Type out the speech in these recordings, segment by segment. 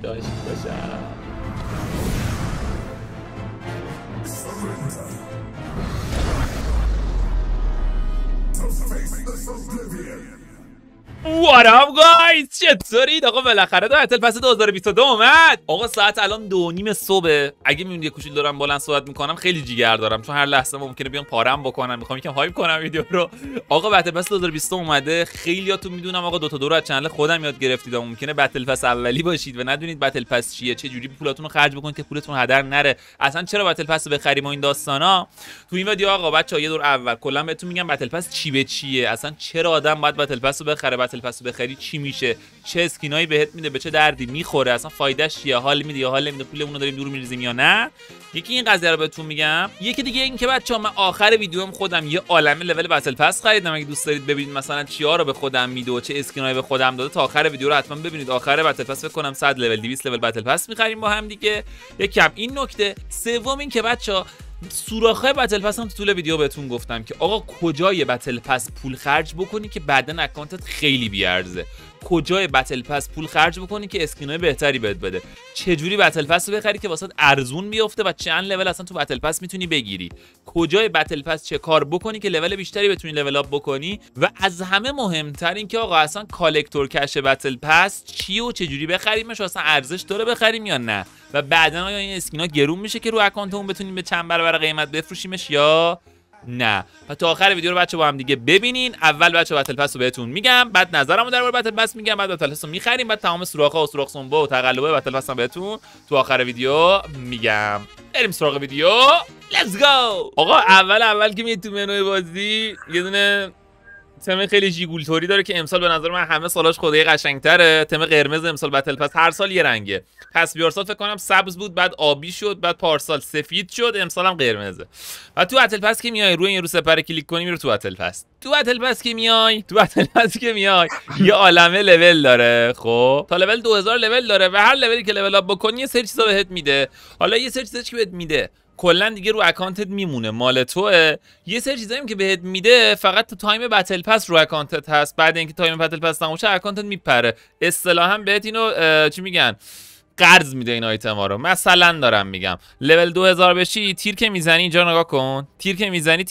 guys was uh Surrender. To face this oblivion. What up guys چطورید آقا بالاخره دو اتل پس 2022 اومد آقا ساعت الان دو نیم صبح اگه میبینید یه کوچولو دارم بلند صحبت میکنم خیلی جیگر دارم چون هر لحظه ممکنه بیام پارم بکنم میخوام یکم هایپ کنم ویدیو رو آقا بتل پس 2020 اومده خیلیاتون میدونم آقا دو تا دو از کانال خودم یاد گرفتید ممکنه بتل پس اولی باشید و ندونید بتل پس چیه چه جوری پولاتون رو خرج بکنید که پولتون هدر نره اصلا چرا بتل پس بخریم و این داستانا تو این ویدیو آقا بچا یه دور اول کلا بهتون میگم بتل پس چی به چیه اصلا چرا آدم باید بتل پس رو بخره بتل پس بخری چی میشه چه اسکینایی بهت میده به چه دردی میخوره اصلا فایدهش چیه حال میده یا حال نمیده پولمونو رو داریم دور میریزیم یا نه یکی این قضیه رو بهتون میگم یکی دیگه این که من آخر ویدیوم خودم یه عالمه لول بتل پس خریدم اگه دوست دارید ببینید مثلا چیا رو به خودم میده و چه اسکینایی به خودم داده تا آخر ویدیو رو حتما ببینید آخر بتل پس فکر کنم 100 لول 200 لول بتل پس میخریم با هم دیگه یکم این نکته سوم این که سوراخه بتل پس هم تو طول ویدیو بهتون گفتم که آقا کجای بتل پس پول خرج بکنی که بعدن اکانتت خیلی بیارزه کجای بتل پس پول خرج بکنی که اسکینای بهتری بهت بده جوری بتل پس رو بخری که واسات ارزون بیفته و چند لول اصلا تو بتل پس میتونی بگیری کجای بتل پس چه کار بکنی که لول بیشتری بتونی لول اپ بکنی و از همه مهمتر که آقا اصلا کالکتور کش بتل پس چی و چجوری بخریمش و اصلا ارزش داره بخریم یا نه و بعدا آیا این اسکینا گرون میشه که رو اکانت بتونیم به چند برابر قیمت بفروشیمش یا نه و تا آخر ویدیو رو بچه با هم دیگه ببینین اول بچه بتل پس رو بهتون میگم بعد نظرمو در مورد بتل پس میگم بعد بتل پس رو میخریم بعد تمام سوراخ و سوراخ سنبه و تقلبه بتل پس هم بهتون تو آخر ویدیو میگم بریم سراغ ویدیو لتس گو آقا اول اول که میاد تو منوی بازی یه دونه تم خیلی جیگولتوری داره که امسال به نظر من همه سالاش خدای قشنگتره تم قرمز امسال بتل پس هر سال یه رنگه پس بیارسال فکر کنم سبز بود بعد آبی شد بعد پارسال سفید شد امسال هم قرمزه و تو اتل که میای روی این رو سپر کلیک کنی میرو تو اتل پس تو اتل پس که میای تو اتل پس که میای یه عالمه لول داره خب تا لول 2000 لول داره و هر لولی که لول اپ بکنی یه سری چیزا بهت میده حالا یه سری چیزا بهت میده کلا دیگه رو اکانتت میمونه مال توه یه سری چیزایی که بهت میده فقط تو تایم بتل پس رو اکانتت هست بعد اینکه تایم بتل پس تموم شه اکانتت میپره اصطلاحا بهت اینو چی میگن قرض میده این آیتم رو مثلا دارم میگم لول 2000 بشی تیر که میزنی اینجا نگاه کن تیر که میزنی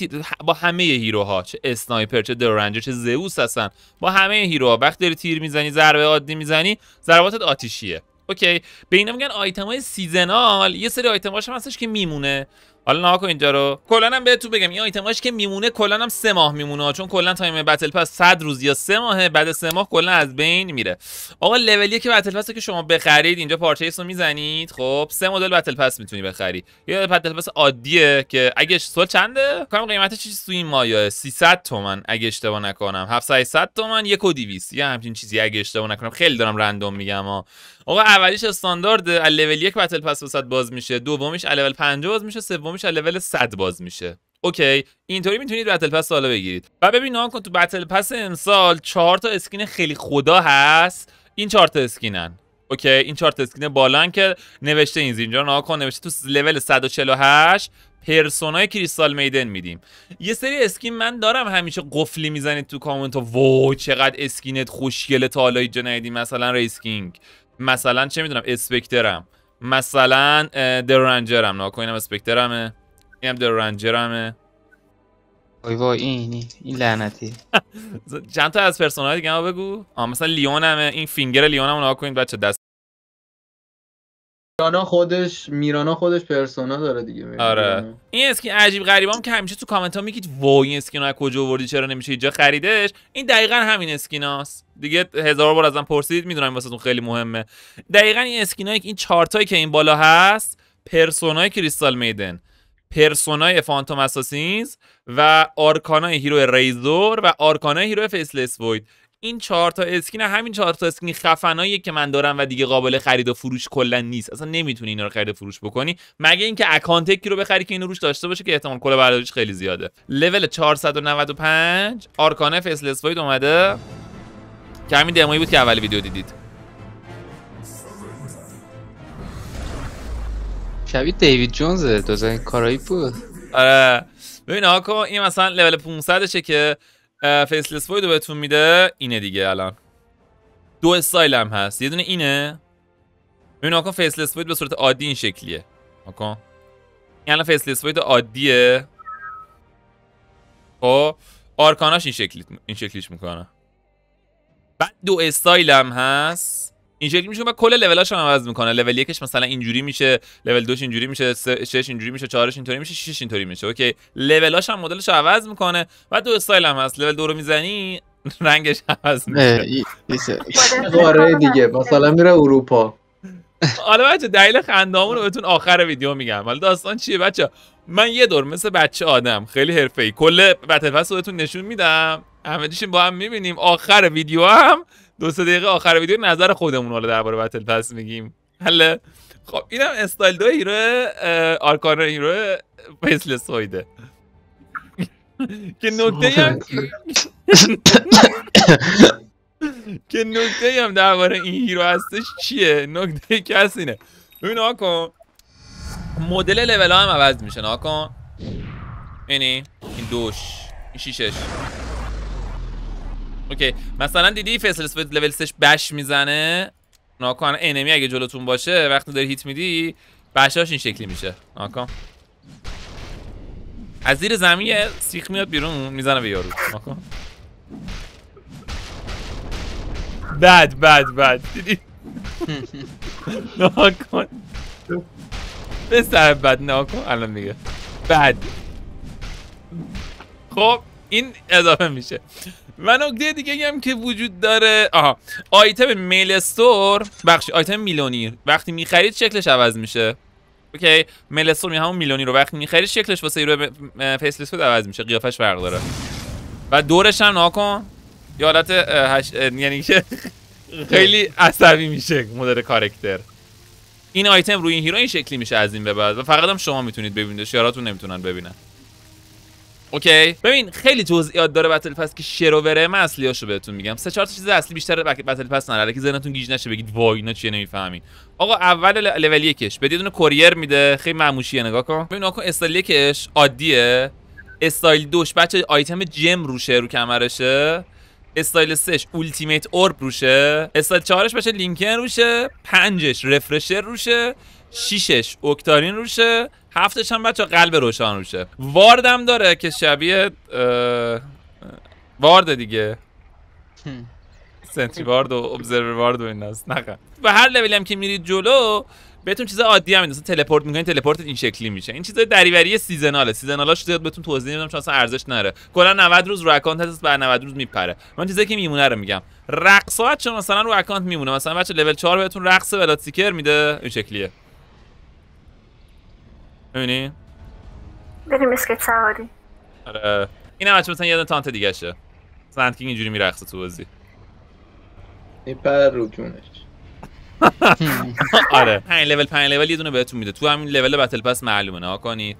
با همه هیروها چه اسنایپر چه درنجر چه زئوس هستن با همه هیروها وقتی داری تیر میزنی ضربه عادی میزنی ضرباتت آتیشیه اوکی به اینا میگن آیتم های سیزنال یه سری آیتم هاش هم هستش که میمونه حالا نها کن اینجا رو کلا هم بهتون بگم این آیتماش که میمونه کلا هم سه ماه میمونه چون کلا تایم بتل پاس 100 روز یا سه ماهه بعد سه ماه کلا از بین میره آقا لولیه که بتل پاسه که شما بخرید اینجا پارچه رو میزنید خب سه مدل بتل پاس میتونی بخری یه بتل پاس عادیه که اگه سال چنده کام قیمتش چیزی تو این مایه 300 تومن اگه اشتباه نکنم 700 تومن 1 و 200 یه همچین چیزی اگه اشتباه نکنم خیلی دارم رندوم میگم ها آقا اولیش استاندارد لول 1 بتل پاس وسط باز میشه دومیش لول 50 باز میشه سوم میشه لول 100 باز میشه اوکی اینطوری میتونید بتل پس سال بگیرید و ببین نام کن تو بتل پس امسال چهار تا اسکین خیلی خدا هست این چهار تا اسکینن اوکی این چهار تا اسکین بالان که نوشته این زینجا نها کن نوشته تو لول 148 پرسونای کریستال میدن میدیم یه سری اسکین من دارم همیشه قفلی میزنید تو کامنت و چقدر اسکینت خوشگله تا حالا مثلا ریسکینگ مثلا چه میدونم اسپکترم مثلا در هم ناکو اینم اسپکتر همه اینم در همه وای وای این این لعنتی چند تا از پرسونال دیگه بگو مثلا لیون همه این فینگر لیون هم کنین بچه دست میرانا خودش میرانا خودش پرسونا داره دیگه آره این اسکین عجیب غریبام که همیشه تو کامنت ها میگید وای این اسکین از کجا آوردی چرا نمیشه اینجا خریدش این دقیقا همین اسکیناست دیگه هزار بار ازم پرسیدید میدونم واسهتون خیلی مهمه دقیقا این اسکین های این چارتایی که این بالا هست پرسونای کریستال میدن پرسونای فانتوم اساسینز و آرکانای هیرو ریزور و آرکانای هیرو فیسلس وید این چهار تا اسکین همین چهار تا اسکین خفنایی که من دارم و دیگه قابل خرید و فروش کلا نیست اصلا نمیتونی اینا رو خرید و فروش بکنی مگه اینکه اکانت یکی رو بخری که اینو روش داشته باشه که احتمال کل برداریش خیلی زیاده لول 495 آرکانه فیسلس وید اومده که همین بود که اول ویدیو دیدید شبیه دیوید جونز دوزن کارایی بود آره ببین آکو این مثلا لول 500شه که فیسلس بهتون میده اینه دیگه الان دو استایل هم هست یه دونه اینه ببین آقا فیسلس به صورت عادی این شکلیه آقا این الان فیسلس عادیه خب آرکاناش این, شکلی... این شکلیش میکنه بعد دو استایل هست این شکلی میشه و کل لولاشو عوض میکنه لول یکش مثلا اینجوری میشه لول دوش اینجوری میشه شش اینجوری میشه چهارش اینطوری میشه شش اینطوری میشه اوکی لولاش هم مدلش عوض میکنه و دو استایل هم هست لول دو رو میزنی رنگش عوض میشه آره دیگه مثلا میره اروپا حالا بچه دلیل خندامون رو بهتون آخر ویدیو میگم حالا داستان چیه بچه من یه دور مثل بچه آدم خیلی حرفه‌ای کل بتل رو بهتون نشون میدم همه با هم میبینیم آخر ویدیو هم دو سه دقیقه آخر ویدیو نظر خودمون حالا درباره بتل پس میگیم حالا خب اینم استایل دو هیرو آرکان هیرو پسل سویده که نکته هم خب، که نکته هم درباره این هیرو هستش چیه نکته کس اینه ببین آکن مدل لول هم عوض میشه ناکن اینی این دوش این شیشش اوکی مثلا دیدی فیصل اسپید لول 3 بش میزنه ناکان انمی اگه جلوتون باشه وقتی داری هیت میدی بشاش این شکلی میشه ناکان از زیر زمین سیخ میاد بیرون میزنه به یارو ناکان بد بد بد دیدی ناکن سر بد ناکن الان میگه بد خب این اضافه میشه و نکته دیگه هم که وجود داره آها آیتم میل استور بخش آیتم میلیونیر وقتی میخرید شکلش عوض میشه اوکی میل استور می همون میلیونیر رو وقتی میخرید شکلش واسه رو فیس رو عوض میشه قیافش فرق داره و دورش هم ناکن یه حالت هش... یعنی که خیلی عصبی میشه مدل کارکتر این آیتم روی این هیرو این شکلی میشه از این به بعد و فقط هم شما میتونید ببینید شیاراتون نمیتونن ببینن اوکی ببین خیلی جزئیات داره بتل پس که شروره من اصلیاشو بهتون میگم سه چهار تا چیز اصلی بیشتر بتل پس نره که ذهنتون گیج نشه بگید وای اینا چیه نمیفهمید آقا اول لول یکش بدید دونه کوریر میده خیلی معموشیه نگاه کن ببین آقا استایل یکش عادیه استایل دوش بچه آیتم جم روشه رو کمرشه استایل سش اولتیمیت اورب روشه استایل چهارش بچه لینکن روشه پنجش رفرشر روشه 6 اوکتارین روشه هفتش هم بچه قلب روشن روشه واردم داره که شبیه وارد دیگه سنتری وارد و ابزرور وارد و این هست و هر لولی هم که میرید جلو بهتون چیز عادی هم مثلا تلپورت میکنین تلپورت این شکلی میشه این چیز دریوری سیزناله سیزنالاش زیاد بهتون توضیح نمیدم چون اصلا ارزش نره کلا 90 روز رو اکانت هست بعد 90 روز میپره من چیزی که میمونه رو میگم رقصات چون مثلا رو اکانت میمونه مثلا بچه لول 4 بهتون رقص سیکر میده این شکلیه میبینی؟ بریم اسکیت سواری آره این هم مثلا یه تانت دیگه شه سند اینجوری میرخصه تو بازی این پر رو جونش آره پنج لول پنج لول یه دونه بهتون میده تو همین لول بتل پس معلومه نها کنید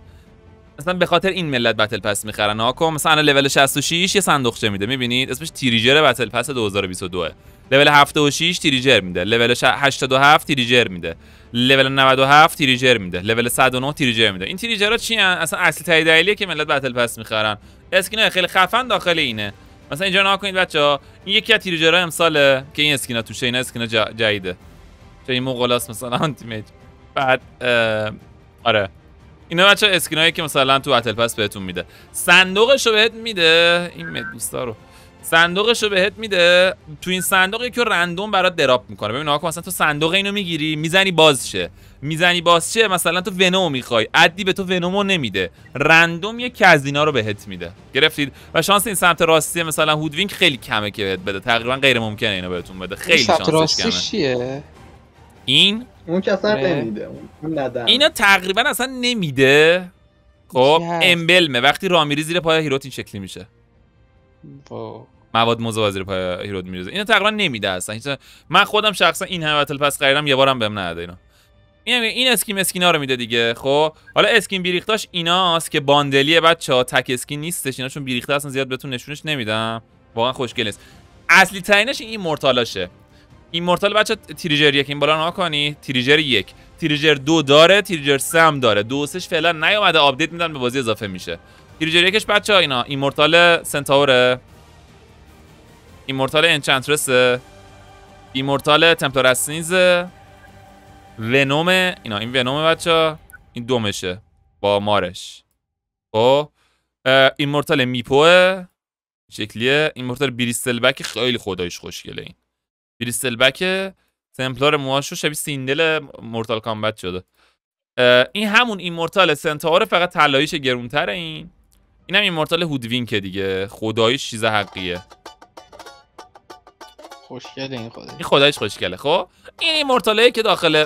مثلا به خاطر این ملت بتل پس میخرن ها کن مثلا لول 66 یه صندوقچه میده میبینید اسمش تیریجر بتل پس 2022 لول 76 تیریجر میده لول 87 تیریجر میده لول 97 تریجر میده لول 109 تریجر میده این تریجرها چی ان اصلا اصلی تای دلیلیه که ملت بتل پس میخرن های خیلی خفن داخل اینه مثلا اینجا نگاه کنید بچه ها این یکی از تریجرها امساله که این اسکینا توشه این اسکینا جیده چه این مغولاس مثلا آنتیمیج بعد آره اینا بچه اسکینایی که مثلا تو بتل پس بهتون میده صندوقش بهت میده این مدوستا رو صندوقشو بهت میده تو این صندوق که رندوم برات دراپ میکنه ببین آقا مثلا تو صندوق اینو میگیری میزنی بازشه میزنی بازشه مثلا تو ونوم میخوای عدی به تو ونومو نمیده رندوم یه کزینا رو بهت میده گرفتید و شانس این سمت راستی مثلا هودوینگ خیلی کمه که بهت بده تقریبا غیر ممکنه اینو بهتون بده خیلی شانسش کمه این اون که اصلا نمیده اینا تقریبا اصلا نمیده خب امبلمه وقتی رامیری زیر پای هیروت این شکلی میشه خب. مواد وزیر پای هیرود میریزه اینو تقریبا نمیده اصلا من خودم شخصا این همه بتل پس خریدم یه بارم بهم نداده اینا این این اسکین اسکینا رو میده دیگه خب حالا اسکین بیریختاش ایناست که باندلیه بچه ها تک اسکین نیستش اینا چون بیریخته اصلا زیاد بهتون نشونش نمیدم واقعا خوشگل است. اصلی ترینش این مورتالاشه این مورتال بچه تریجر یک این بالا نها کنی تریجر یک تریجر دو داره تریجر سم داره دوستش فعلا نیومده آپدیت میدن به بازی اضافه میشه دیریجر یکش بچه اینا ایمورتال سنتاوره ایمورتال انچنترسه ایمورتال تمپلار اسنیزه ونومه اینا این ونومه بچه ها این دومشه با مارش خب ایمورتال میپوه شکلیه ایمورتال بریستل بک خیلی خدایش خوشگله این بریستل بک تمپلار موهاشو شبیه سیندل مورتال کامبت شده این همون ایمورتال سنتاور فقط طلاییش گرونتر این اینم ایمورتال که دیگه خدایش چیز حقیه خوشگله این این خدایش خوشگله خب این ایمورتاله که داخل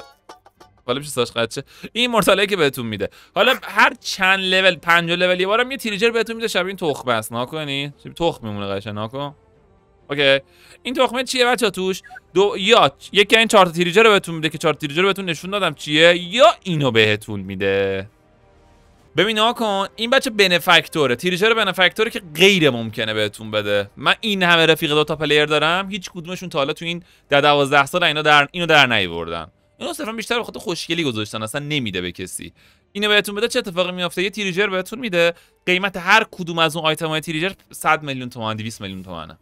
حالا میشه ساش قدشه این مرتله که بهتون میده حالا هر چند لول پنج لول یه بارم یه تیریجر بهتون میده شب این تخمه است ناکنی شب تخم میمونه قشنگ ناکن اوکی این تخمه چیه بچا توش دو یا یکی این چهار تریجر رو بهتون میده که چهار تریجر رو بهتون نشون دادم چیه یا اینو بهتون میده ببین ها کن این بچه بنفکتوره تیریجر بنفکتوره که غیر ممکنه بهتون بده من این همه رفیق دو تا پلیر دارم هیچ کدومشون تا حالا تو این ده دوازده سال اینا در اینو در نیوردن اینو صرفا بیشتر به خوشگلی گذاشتن اصلا نمیده به کسی اینو بهتون بده چه اتفاقی میافته یه تیریجر بهتون میده قیمت هر کدوم از اون آیتم های تیریجر 100 میلیون تومان 200 میلیون تومانه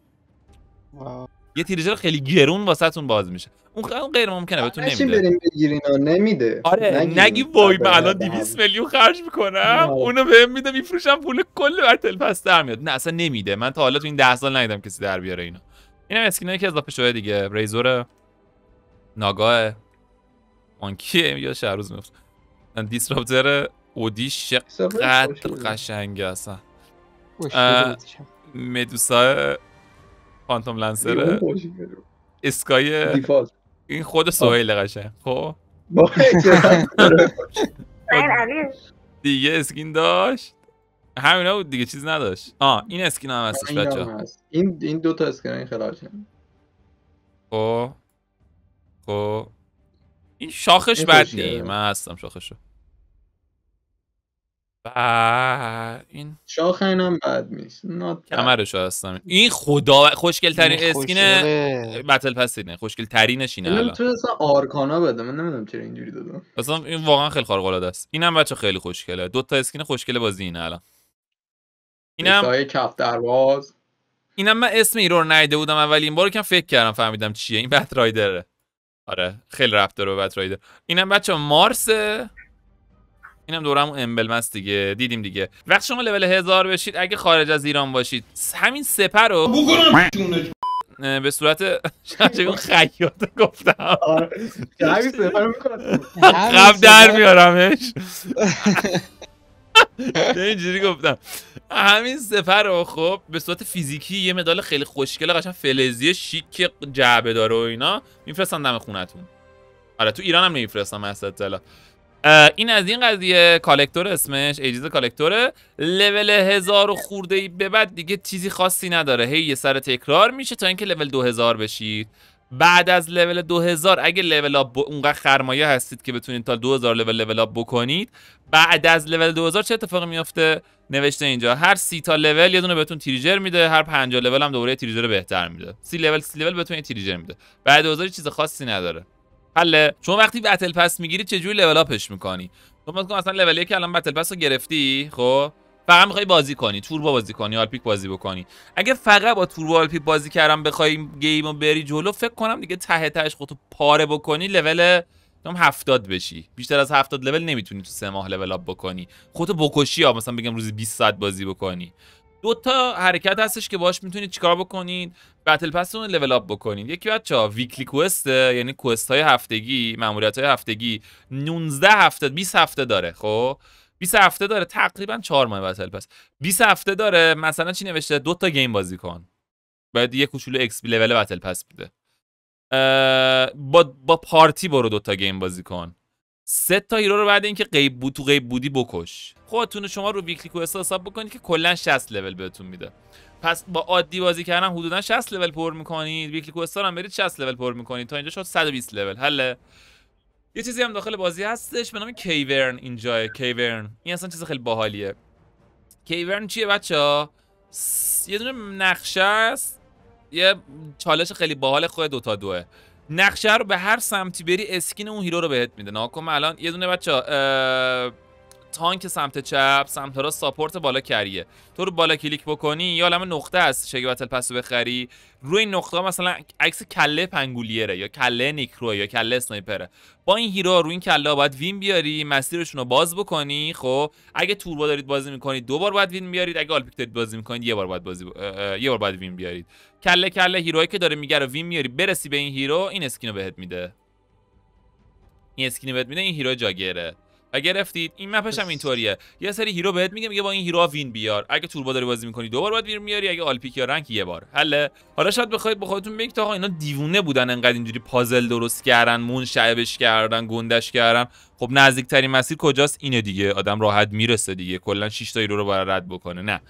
یه تیریجر خیلی گرون واسهتون باز میشه اون غیر ممکنه بهتون نمیده بریم بگیرین نمیده آره نگی وای من بله، الان 200 بله. میلیون خرج میکنم آره. اونو بهم میده میفروشم پول کل بر پس در میاد نه اصلا نمیده من تا حالا تو این 10 سال ندیدم کسی در بیاره اینو اینم اسکینایی که اضافه شده دیگه ریزور ناگاه آنکیه یا شهروز میفت دیسراپتر اودیش چقدر قشنگه اصلا مدوسا فانتوم لنسر اسکای این خود سوهیل قشه خب دیگه اسکین داشت همینا بود دیگه چیز نداشت آه این اسکین هم هستش بچه این این دو اسکین این خیلی خب خب این شاخش بد نی من هستم شاخشو و این شاخ اینم بد نیست کمرشو هستم این خدا خوشگل ترین اسکین بتل پس اینه خوشگل ترینش اینه الان تو اصلا آرکانا بده من نمیدونم چرا اینجوری دادم اصلا این واقعا خیلی خارق العاده است اینم بچه خیلی خوشگله دو تا اسکین خوشگل بازی اینه الان اینم کف درواز اینم من اسم ایرور نیده بودم اولین بار کم فکر کردم فهمیدم چیه این بت رایدره آره خیلی رفت داره بت رایدر اینم بچه مارس اینم دوره امبلمس دیگه دیدیم دیگه وقتی شما لول هزار بشید اگه خارج از ایران باشید همین سپر رو بکنم به صورت اون خیاط گفتم آره. قبل در میارمش اینجوری گفتم همین سفر رو خب به صورت فیزیکی یه مدال خیلی خوشگل قشنگ فلزی شیک جعبه داره و اینا میفرستن دم خونتون آره تو ایران هم نمیفرستم اصلا این از این قضیه کالکتور اسمش اجیز کالکتوره لول هزار و خورده ای به بعد دیگه چیزی خاصی نداره هی یه سر تکرار میشه تا اینکه لول هزار بشید بعد از لول 2000 اگه لول اپ اونقدر خرمایه هستید که بتونید تا 2000 لول لول اپ بکنید بعد از لول 2000 چه اتفاقی میافته نوشته اینجا هر سی تا لول یه دونه بهتون تریجر میده هر 50 لول هم دوباره تریجر بهتر میده سی لول سی لول بهتون تریجر میده بعد 2000 چیز خاصی نداره حله شما وقتی بتل پس میگیری جوری لول اپش میکنی شما مثلا اصلا لول 1 که الان بتل پس رو گرفتی خب فقط میخوای بازی کنی توربو بازی کنی پیک بازی بکنی اگه فقط با توربو پیک بازی کردم بخوای گیمو بری جلو فکر کنم دیگه ته تهش خودتو پاره بکنی لول هم 70 بشی بیشتر از 70 لول نمیتونی تو سه ماه لول اپ بکنی خودتو بکشی یا مثلا بگم روزی 20 ساعت بازی بکنی دو تا حرکت هستش که باش میتونید چیکار بکنید بتل پس رو لول اپ بکنید یکی بچه ها ویکلی کوست یعنی کوست های هفتگی ماموریت های هفتگی 19 هفته 20 هفته داره خب 20 هفته داره تقریبا 4 ماه بتل پس 20 هفته داره مثلا چی نوشته دو تا گیم بازی کن باید یه کوچولو اکس لول بتل پس بده با, با پارتی برو دو تا گیم بازی کن سه تا هیرو رو بعد اینکه غیب بود تو غیب بودی بکش خودتون شما رو ویکلی کوست حساب بکنید که کلا 60 لول بهتون میده پس با عادی بازی کردن حدودا 60 لول پر میکنید ویکلی کوست هم برید 60 لول پر میکنید تا اینجا شد 120 لول حله یه چیزی هم داخل بازی هستش به نام کیورن اینجا کیورن این اصلا چیز خیلی باحالیه کیورن چیه بچه ها؟ یه دونه نقشه است یه چالش خیلی باحال خود دوتا دوه نقشه رو به هر سمتی بری اسکین اون هیرو رو بهت میده ناکم الان یه دونه بچه ها تانک سمت چپ سمت راست ساپورت بالا کریه تو رو بالا کلیک بکنی یا لمه نقطه است پس پسو بخری روی این نقطه مثلا عکس کله پنگولیره یا کله نیکرو یا کله اسنایپره با این هیرو روی این کله باید وین بیاری مسیرشون رو باز بکنی خب اگه توربو دارید بازی میکنید دو بار باید وین بیارید اگه آلپیک دارید بازی میکنید یه بار باید بازی ب... یه بار باید وین بیارید کله کله هیروهایی که داره میگره وین میاری برسی به این هیرو این اسکینو بهت میده این اسکینو بهت میده این هیرو جاگره و گرفتید این مپش هم اینطوریه یه سری هیرو بهت میگه میگه با این هیرو وین بیار اگه توربا داری بازی میکنی دوبار باید میاری اگه آل پیک یا رنگ یه بار حله حالا شاید بخواید به خودتون بگید آقا اینا دیوونه بودن انقدر اینجوری پازل درست کردن منشعبش کردن گندش کردن خب نزدیکترین مسیر کجاست اینه دیگه آدم راحت میرسه دیگه کلا 6 تا هیرو رو باید رد بکنه نه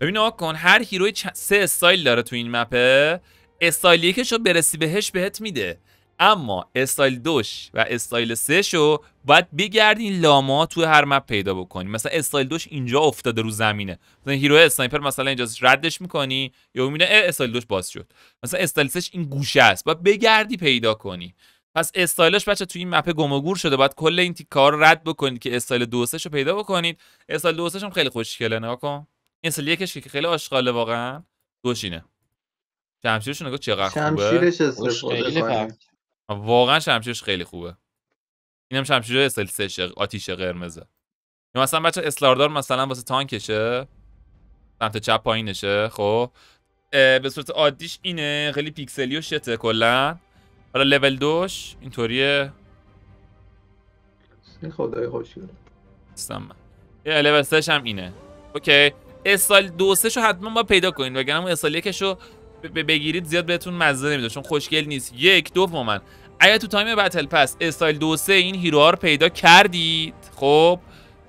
ببین آقا کن هر هیرو چ... سه استایل داره تو این مپه استایلیه که شو برسی بهش بهت میده اما استایل دوش و استایل سه شو باید بگردین لاما تو هر مپ پیدا بکنی مثلا استایل دوش اینجا افتاده رو زمینه مثلا هیرو اسنایپر مثلا اینجا ردش میکنی یا میبینه استایل دوش باز شد مثلا استایل سهش این گوشه است باید بگردی پیدا کنی پس استایلش بچه تو این مپ گمگور شده باید کل این تیکار رو رد بکنید که استایل دو رو پیدا بکنید استایل دو هم خیلی خوشگله نگاه کن این استایل یکش که خیلی آشغاله واقعا دوشینه شمشیرش نگاه چقدر خوبه شمشیرش استفاده واقعا شمشیرش خیلی خوبه اینم شمشیر سه شق... آتیش قرمزه یا مثلا بچه اسلاردار مثلا واسه تانکشه سمت چپ پایینشه خب به صورت عادیش اینه خیلی پیکسلی و شته کلا حالا لول دوش اینطوریه خدای خوشی هستم من یه لول هم اینه اوکی اسال دو سهشو حتما با پیدا کنین وگرنه اون که شو بگیرید زیاد بهتون مزه نمیده چون خوشگل نیست یک دو من اگر تو تایم بتل پس استایل دو سه این هیرار رو پیدا کردید خب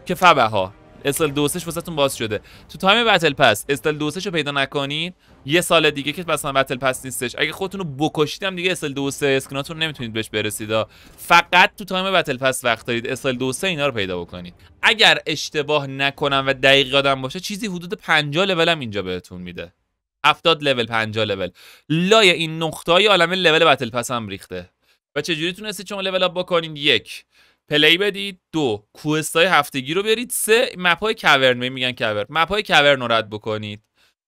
که فبه ها استایل دو سهش واسهتون باز شده تو تایم بتل پس استایل دو رو پیدا نکنید یه سال دیگه که مثلا بتل پس نیستش اگه خودتون رو بکشید هم دیگه استایل دو سه اسکیناتون نمیتونید بهش برسید فقط تو تایم بتل پس وقت دارید استایل دو سه اینا رو پیدا بکنید اگر اشتباه نکنم و دقیق یادم باشه چیزی حدود 50 لولم اینجا بهتون میده 70 لول 50 لول لای این های عالم لول بتل پس هم ریخته و چجوری تونستید چون لول اپ بکنید یک پلی بدید دو های هفتگی رو برید سه های کورن می میگن کورن های کورن رو رد بکنید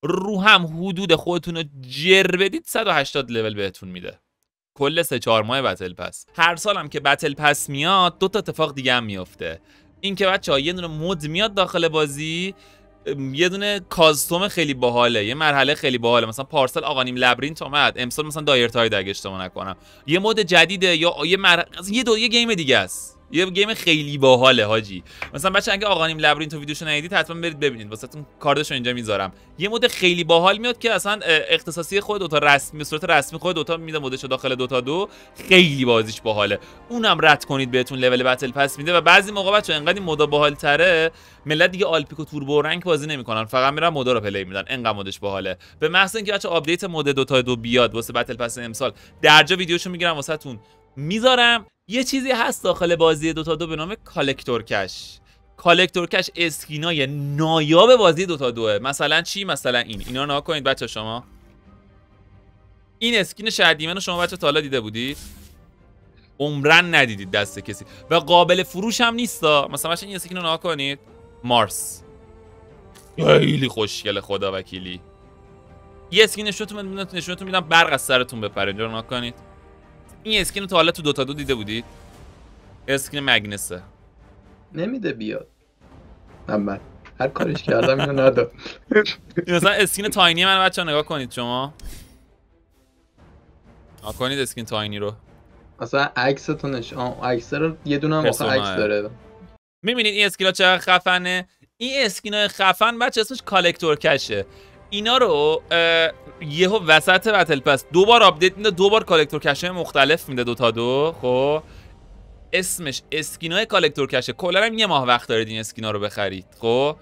رو هم حدود خودتون رو جر بدید 180 لول بهتون میده کل سه چهار ماه بتل پس هر سالم که بتل پس میاد دو تا اتفاق دیگه هم میفته این که بچه ها یه دونه مود میاد داخل بازی یه دونه کاستوم خیلی باحاله یه مرحله خیلی باحاله مثلا پارسل آقانیم لبرینت اومد امسال مثلا دایرتای تاید نکنم یه مود جدیده یا یه مر... یه دو یه گیم دیگه است یه گیم خیلی باحاله حاجی مثلا بچه اگه آقانیم لبرین تو ویدیوشو ندیدید حتما برید ببینید واسهتون کاردشو اینجا میذارم یه مود خیلی باحال میاد که اصلا اختصاصی خود دوتا رسمی صورت رسمی خود دوتا میده مودش داخل دوتا دو خیلی بازیش باحاله اونم رد کنید بهتون لول بتل پس میده و بعضی موقع بچا انقدر این مودا باحال تره ملت دیگه آلپیک توربو رنگ بازی نمیکنن فقط میرن مودا رو پلی میدن انقدر مودش باحاله به محض اینکه بچا آپدیت مود دوتا دو بیاد واسه بتل پس امسال درجا ویدیوشو میگیرم واسهتون میذارم یه چیزی هست داخل بازی دوتا دو به نام کالکتور کش کالکتور کش اسکینای نایاب بازی دوتا دوه مثلا چی مثلا این اینا نها کنید بچه شما این اسکین شدیمن شما بچه تالا دیده بودی؟ عمرن ندیدید دست کسی و قابل فروش هم نیستا مثلا بچه این اسکین رو نها کنید مارس خیلی خوشگل خدا وکیلی یه اسکین نشونتون میدم برق از سرتون بپره اینجا نها کنید این اسکین رو تا حالا تو دوتا دو دیده بودید اسکین مگنسه نمیده بیاد من هر کارش کردم اینو نداد مثلا اسکین تاینی من بچه نگاه کنید شما کنید اسکین تاینی رو اصلا عکس تو نش عکس رو یه دونه هم عکس داره میبینید این ها چقدر خفنه این های خفن بچه اسمش کالکتور کشه اینا رو یهو وسط بتل پس دو بار آپدیت میده دو کالکتور کشه مختلف میده دو تا دو خب اسمش اسکینای کالکتور کشه کلا هم یه ماه وقت دارید این اسکینا رو بخرید خب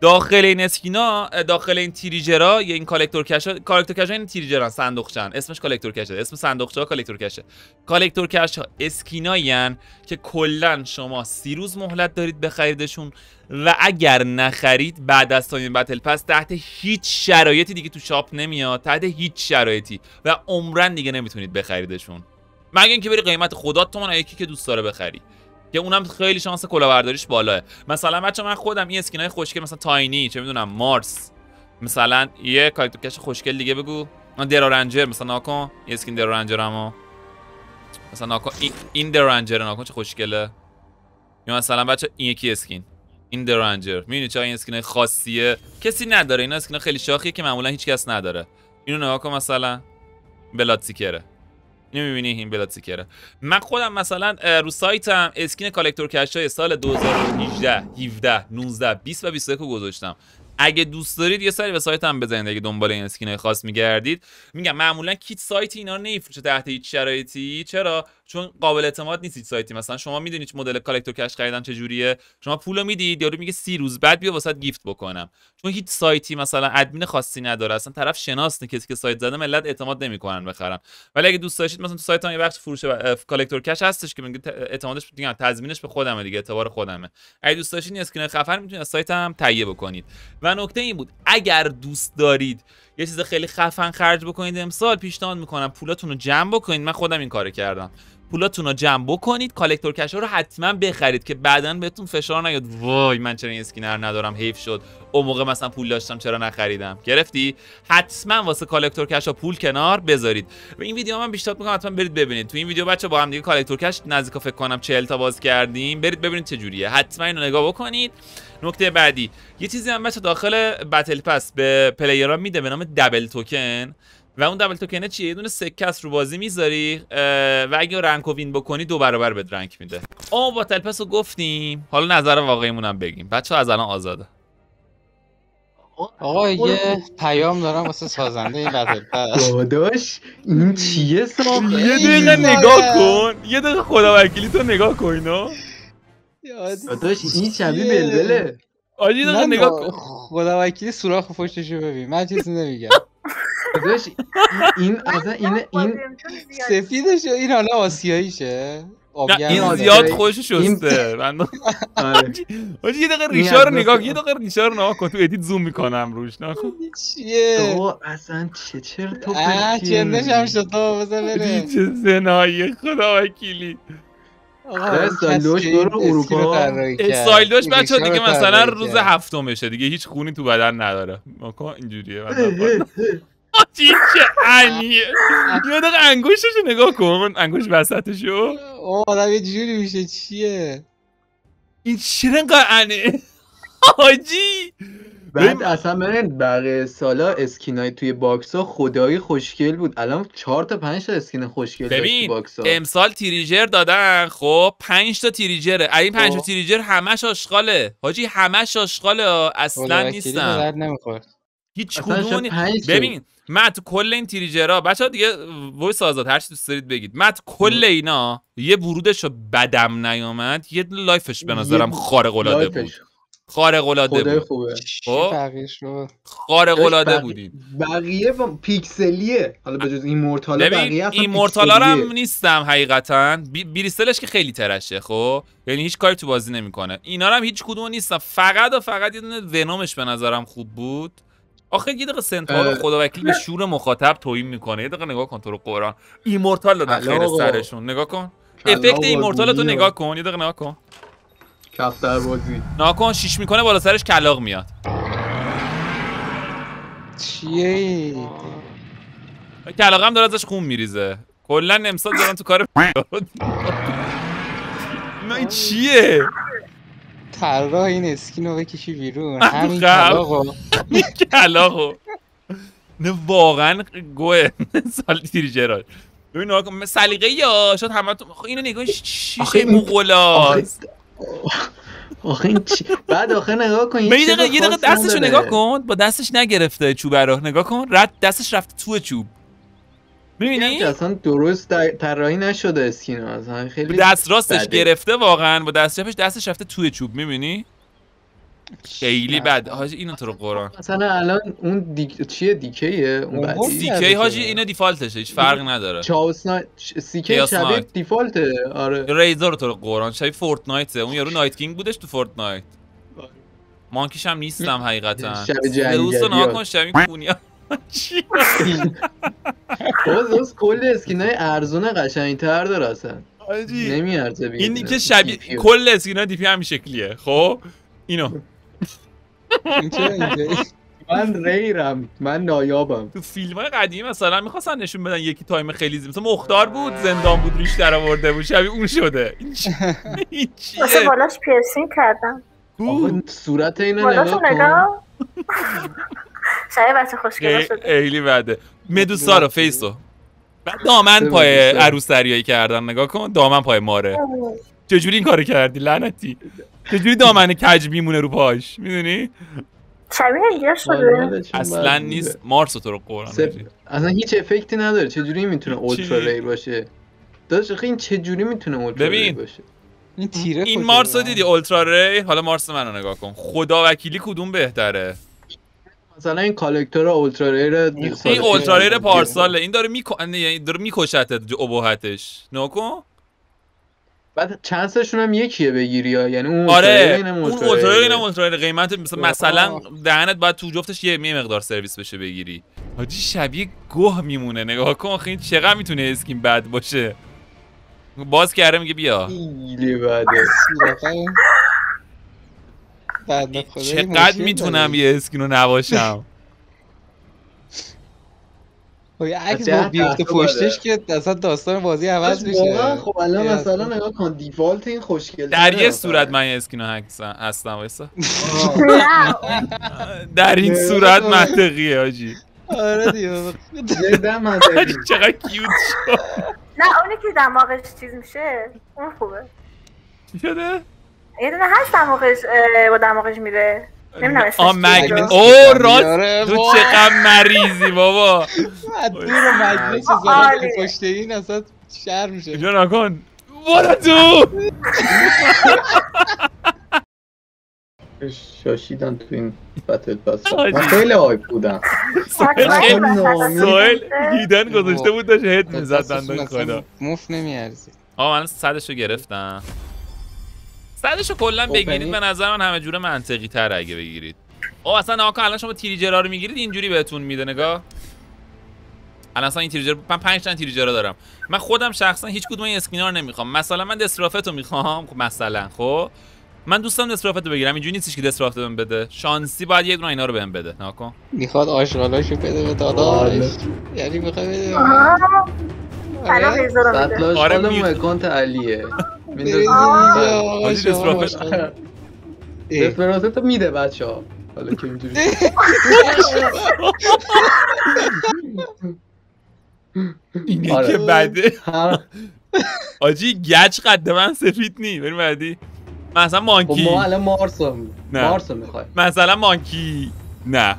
داخل این اسکینا داخل این تریجرا یا این کالکتور کشه کالکتور کشه این تریجرا صندوقچن اسمش کالکتور کشه اسم صندوقچه کالکتور کشه کالکتور کش اسکیناین که کلا شما سی روز مهلت دارید بخریدشون و اگر نخرید بعد از تایم بتل پس تحت هیچ شرایطی دیگه تو شاپ نمیاد تحت هیچ شرایطی و عمرن دیگه نمیتونید بخریدشون مگه اینکه بری قیمت خدا تومن یکی که دوست داره بخری که اونم خیلی شانس کلاهبرداریش بالاه مثلا بچه من خودم این اسکینای خوشگل مثلا تاینی چه میدونم مارس مثلا یه کش خوشگل دیگه بگو درارنجر مثلا ناکن یه اسکین اما مثلا ناکن این درارنجر ناکن چه خوشگله یا مثلا بچه این یکی اسکین این درنجر میبینی چرا این اسکین خاصیه کسی نداره اینا اسکین خیلی شاخیه که معمولا هیچ کس نداره اینو نگاه کن مثلا بلاد سیکره اینو میبینی این بلاد سیکره من خودم مثلا رو سایتم اسکین کالکتور کشای سال 2018 17 19 20 و 21 رو گذاشتم اگه دوست دارید یه سری به سایت هم بزنید اگه دنبال این اسکینای خاص میگردید میگم معمولا کیت سایت اینا رو نمیفروشه تحت هیچ شرایطی چرا چون قابل اعتماد نیست هیچ سایتی مثلا شما میدونید مدل کالکتور کش خریدم چه جوریه شما پولو میدید یارو میگه سی روز بعد بیا واسات گیفت بکنم چون هیچ سایتی مثلا ادمین خاصی نداره اصلا طرف شناس کسی که سایت زده ملت اعتماد نمیکنن بخرم ولی اگه دوست داشتید مثلا تو سایت هم یه بخش فروش کالکتور کش هستش که میگه اعتمادش دیگه تضمینش به خودمه دیگه اعتبار خودمه اگه دوست داشتید این اسکین خفن میتونید از سایت هم تهیه بکنید و نکته این بود اگر دوست دارید یه چیز خیلی خفن خرج بکنید امسال پیشنهاد میکنم پولاتون رو جمع بکنید من خودم این کارو کردم پولاتون رو جمع بکنید کالکتور کش رو حتما بخرید که بعدا بهتون فشار نیاد وای من چرا این اسکینر ندارم حیف شد اون موقع مثلا پول داشتم چرا نخریدم گرفتی حتما واسه کالکتور کش پول کنار بذارید و این ویدیو من بیشتر میکنم حتما برید ببینید تو این ویدیو بچه با هم دیگه کالکتور کش نزدیکا فکر کنم 40 تا باز کردیم برید ببینید چه جوریه حتما اینو نگاه بکنید نکته بعدی یه چیزی هم بچه داخل بتل پس به پلیرها میده به نام دبل توکن و اون دبل توکن چیه یه دونه سکس رو بازی میذاری و اگه رنگ وین بکنی دو برابر بهت رنگ میده او بتل پس رو گفتیم حالا نظر واقعیمون هم بگیم بچه از الان آزاده آقا یه پیام دارم واسه سازنده این بتل پس داداش این چیه ساخته یه دقیقه نگاه کن یه دقیقه خدا تو نگاه کن اینو داداش این شبیه بلبله آجی دقیقه نگاه کن خدا وکیلی سوراخ پشتشو ببین من چیزی نمیگم داداش این اصلا این این سفیدشه این حالا آسیاییشه نه این زیاد خوش شسته آجی یه دقیقه ریشا رو نگاه یه دقیقه ریشا رو نگاه کن تو ادیت زوم میکنم روش خوب چیه تو اصلا چه چرت تو پرتیه چندش هم شد بزن بره چه زنایی خدا وکیلی استایلوش آره، دور اروپا استایلوش بچه دیگه مثلا روز بشه دیگه هیچ خونی تو بدن نداره ماکا اینجوریه آجی چه انیه یه دقیقه انگوششو نگاه کن انگوش وسطشو او آدم یه جوری میشه چیه این چرا انقدر انه آجی بعد اصلا من بقیه سالا اسکینای توی باکس ها خدای خوشگل بود الان چهار تا پنج تا اسکین خوشگل ببین باکس ها. امسال تیریجر دادن خب پنج تا تیریجره این پنج تا خب. تیریجر همش آشغاله حاجی همش آشغاله اصلا نیستن هیچ ببین من تو کل این ها بچه دیگه وایس سازاد هر چی دوست دارید بگید من تو کل اینا یه ورودش رو بدم نیامد یه لایفش به نظرم خارق العاده بود خارق العاده بود خب خارق العاده بودید بقیه پیکسلیه حالا به جز این مورتالا بقیه این مورتالا هم نیستم حقیقتا بی... بریستلش که خیلی ترشه خب یعنی هیچ کاری تو بازی نمیکنه اینا هم هیچ کدوم نیستم فقط و فقط یه دونه ونومش به نظرم خوب بود آخه یه دقیقه سنتارو خدا وکیل به شور مخاطب توهین میکنه یه دقیقه نگاه کن تو رو قرآن ایمورتال دادن خیر سرشون نگاه کن افکت ایمورتال تو نگاه کن یه دقیقه نگاه کن کفتر بازی ناکن شیش میکنه بالا سرش کلاغ میاد چیه هم داره ازش خون میریزه کلا امسال دارن تو کار این چیه طراح این اسکین رو بکشی بیرون همین کلاقو کلاغو؟ نه واقعا گوه سال دیریجرال ببین نگاه سلیقه یا شاید همه تو خب اینو نگاه شیشه مغولاست آخه این بعد آخه نگاه کن یه دقیقه یه دقیقه دستشو نگاه کن با دستش نگرفته چوب رو نگاه کن رد دستش رفته تو چوب میبینی؟ اصلا درست طراحی نشده اسکین اصلا خیلی دست راستش گرفته واقعا با دست چپش دستش رفته توی چوب میبینی؟ خیلی بد حاجی اینو تو رو قرآن مثلا الان اون چیه دیکیه اون دیکی حاجی اینو دیفالتشه هیچ فرق نداره چاوسنا سیکی شبیه دیفالته آره ریزر تو رو قرآن شبیه فورتنایته اون یارو نایت کینگ بودش تو فورتنایت آره. مانکیش هم نیستم حقیقتا شبیه جنگلی ها شبیه کونیا باز باز کل اسکینای ارزونه قشنگتر داره اصلا نمیارزه این دیگه شبیه کل دی دیپی همین شکلیه خب اینو این من ریرم من نایابم تو فیلم های قدیمی مثلا میخواستن نشون بدن یکی تایم خیلی زیاد مثلا مختار بود زندان بود ریش در آورده بود شبیه اون شده این چیه بالاش پیرسین کردم اون صورت اینو نگاه شاید بچه خوشگل شده ایلی بده مدوسا رو فیسو بعد دامن پای عروس دریایی کردن نگاه کن دامن پای ماره چجوری این کارو کردی لعنتی چجوری دامن کج میمونه رو پاش میدونی شبیه شده آره، اصلا نیست مارس تو رو قرآن سف... اصلا هیچ افکتی نداره چجوری میتونه اولترا ری باشه داداش این چجوری میتونه اولترا ری باشه این تیره این مارس دیدی اولترا ری حالا مارس منو نگاه کن خدا وکیلی کدوم بهتره مثلا این کالکتور اولترا این اولترا ری پارساله این داره میکنه یعنی داره میکشتت ابهتش نکن بعد چانسشون هم یکیه بگیری یا یعنی اون آره اون موتور قیمت مثلا مثلا دهنت باید تو جفتش یه می مقدار سرویس بشه بگیری حاجی شبیه گوه میمونه نگاه کن آخه چقدر میتونه اسکین بد باشه باز کرده میگه بیا خیلی بده چقدر میتونم یه اسکین رو نباشم خب عکس با بیفته پشتش که اصلا داستان بازی عوض میشه خب الان مثلا نگاه کن دیفالت این خوشگل در یه صورت من اسکینو هستم وایسا در این صورت منطقیه آجی آره دیو. جدا چقدر کیوت شد نه اونی که دماغش چیز میشه اون خوبه شده؟ یه دونه هست دماغش با دماغش میره نمیدونم اسمش او آره، راست آره، تو چقدر مریضی بابا دور مجلس که پشت این اصلا شر میشه اینجا نکن بارا تو شاشیدن تو این بتل پس من خیلی هایپ بودم سوهل گیدن گذاشته بود داشت هد میزد دندان خدا مفت نمیارزی آقا من صدشو گرفتم صدشو کلا خب، بگیرید یعنی به نظر من همه جوره منطقی تر اگه بگیرید او اصلا آقا الان شما تیریجرا رو میگیرید اینجوری بهتون میده نگاه الان اصلا این تیریجر من 5 تا تیریجر دارم من خودم شخصا هیچ کدوم این اسکینا رو نمیخوام مثلا من رو میخوام خب، مثلا خب من دوستم رو بگیرم اینجوری نیستش که دسترافت بهم بده شانسی باید یک دونه اینا رو بهم بده کن میخواد آشغالاشو بده به داداش آره. یعنی میخواد بده آره, آره، علیه میندازه حاجی اسپرانسه تو میده بچه آره. ها حالا که اینجوری اینه که بده آجی گچ قد من سفید نی بریم بعدی مثلا مانکی خب، ما الان مارسم مارسم میخوای مثلا مانکی نه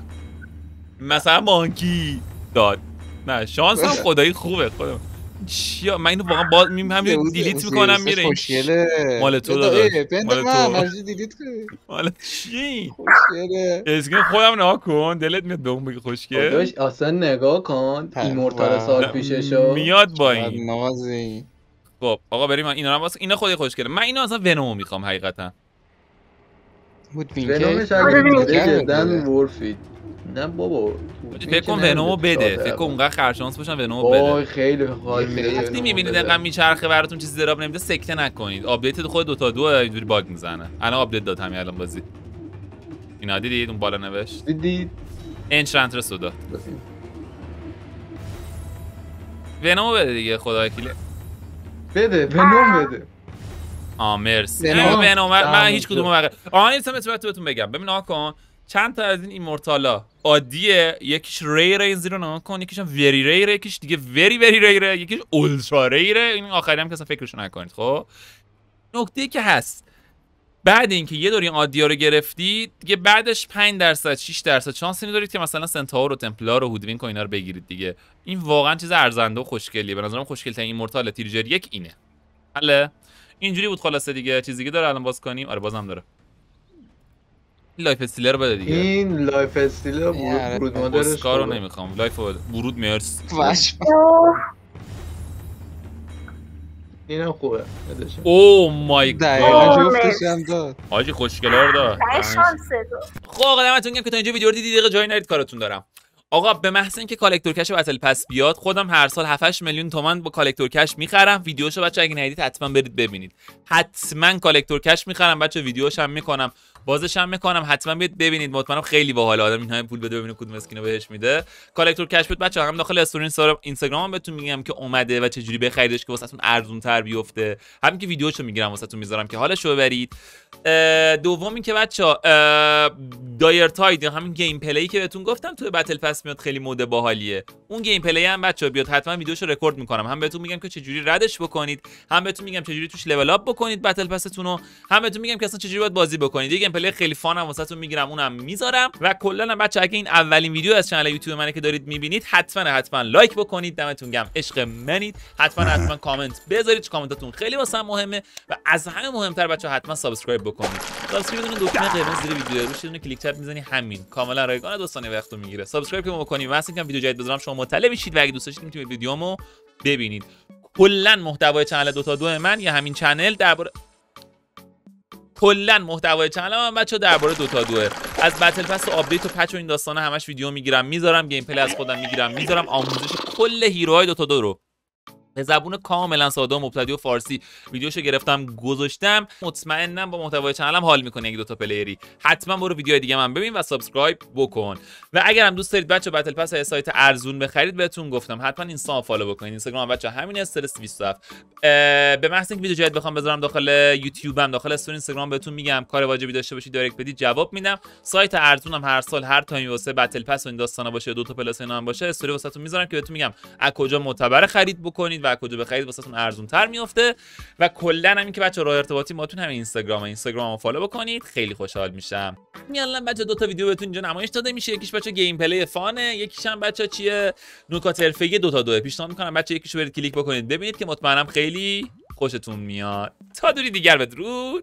مثلا مانکی داد نه شانس هم خدایی خوبه خودم چیا من اینو واقعا باز می همین دیلیت میکنم میره این مال تو داده مال تو دیلیت مال چی خوشگله اسکرین خودم نها کن دلت میاد به بگی خوشگله داداش اصلا نگاه کن ایمورتال سال پیششو میاد با این خب آقا بریم اینا رو واسه اینا خودی خوشگله من اینو اصلا ونومو میخوام حقیقتا بود که؟ ونومش اگه ورفید نه بابا فکر کن ونومو بده فکر کن اونقدر خرشانس باشن ونومو بده وای خیلی خیلی یعنی وقتی میبینید انقدر میچرخه براتون چیز دراب نمیده سکته نکنید آپدیت خود دو تا دو اینجوری باگ میزنه الان آپدیت داد همین الان بازی اینا دیدید اون بالا نوشت دیدید صدا داد ونومو بده دیگه خدا کیله بده ونوم بده آ مرسی ونوم من هیچ کدوم آ این سمت بهتون بگم ببین آقا چند تا از این ایمورتالا عادیه یکیش ری این زیرو نگاه کن یکیش هم وری ری یکیش دیگه وری وری ری یکیش اولترا ری این آخری هم که اصلا فکرش نکنید خب نکته که هست بعد اینکه یه دوری عادی رو گرفتید دیگه بعدش 5 درصد 6 درصد شانس اینو دارید که مثلا سنتاور و تمپلار رو هودوین و رو بگیرید دیگه این واقعا چیز ارزنده و خوشگلیه به نظرم خوشگل ترین ایمورتال تیرجر یک اینه بله اینجوری بود خلاصه دیگه چیزی که داره الان باز کنیم آره بازم داره لایف استیلر بده دیگه این لایف استیلر ورود آره. مادرش رو نمیخوام لایف ورود مرس اینم خوبه او مای گاد داد خوشگلا رو داد خب آقا دمتون گرم که تا اینجا ویدیو رو دیدید دقیقه جایی نرید کارتون دارم آقا به محض اینکه کالکتور کش بتل پس بیاد خودم هر سال 7 8 میلیون تومان با کالکتور کش میخرم ویدیوشو بچه اگه ندیدید حتما برید ببینید حتما کالکتور کش میخرم بچه ویدیوشم میکنم بازش هم میکنم حتما بیاد ببینید مطمئنم خیلی باحال آدم این همه پول بده ببینه کدوم اسکینو بهش میده کالکتور کش بود بچه هم داخل استوری اینستاگرام هم بهتون میگم که اومده و چه جوری بخریدش که واسهتون ارزون تر بیفته همین که ویدیوشو میگیرم واسهتون میذارم که حالشو ببرید دوم این که ها دایر تاید همین گیم پلی که بهتون گفتم توی بتل پس میاد خیلی مود باحالیه اون گیم پلی هم بچا بیاد حتما ویدیوشو رکورد میکنم هم بهتون میگم که چه جوری ردش بکنید هم بهتون میگم چه توش لول اپ بکنید بتل پستون رو هم بهتون میگم که اصلا چه جوری باید بازی بکنید یه پلی خیلی فان هم واسهتون میگیرم اونم میذارم و کلا بچه اگه این اولین ویدیو از کانال یوتیوب منه که دارید میبینید حتما حتما لایک بکنید دمتون گم عشق منید حتما حتما کامنت بذارید چون کامنتاتون خیلی واسم مهمه و از همه مهمتر بچه حتما سابسکرایب بکنید سابسکرایب بدون دکمه قرمز زیر ویدیو روش کلیک تپ میزنی همین کاملا رایگان دوستانه وقتو میگیره سابسکرایب که ما بکنیم واسه اینکه ویدیو جدید بذارم شما مطلع میشید و اگه دوست داشتید میتونید ویدیومو ببینید کلا محتوای کانال دو تا دو من یا همین چنل درباره کلا محتوای چنلم من بچا درباره دو تا دوه از بتل پس و آپدیت و پچ و این داستانا همش ویدیو میگیرم میذارم گیم پلی از خودم میگیرم میذارم آموزش کل هیروهای دو تا دو رو به زبون کاملا ساده و مبتدی و فارسی ویدیوشو گرفتم گذاشتم مطمئنم با محتوای چنلم حال میکنه دو تا پلیری حتما برو ویدیو دیگه من ببین و سابسکرایب بکن و اگر هم دوست دارید بچه بتل پس سایت ارزون بخرید بهتون گفتم حتما سام فالو بکنید اینستاگرام بچه همین استرس 27 به محض اینکه ویدیو جدید بخوام بذارم داخل یوتیوبم داخل استوری اینستاگرام بهتون میگم کار واجبی داشته باشید دایرکت بدید جواب میدم سایت ارزونم هر سال هر تایمی واسه بتل پس و این داستانا باشه دو تا پلاس اینا هم باشه استوری واسهتون میذارم که بهتون میگم از کجا معتبر خرید بکنید و کجا بخرید واسهتون ارزون تر میفته و کلا هم که بچه راه ارتباطی ماتون همین اینستاگرام اینستاگرام فالو بکنید خیلی خوشحال میشم میالن بچه دو تا ویدیو بهتون اینجا نمایش داده میشه یکیش بچه گیم پلی فانه یکیش هم بچه چیه نکات حرفه‌ای دو تا دو پیشنهاد میکنم بچه یکیشو برید کلیک بکنید ببینید که مطمئنم خیلی خوشتون میاد تا دوری دیگر بدرود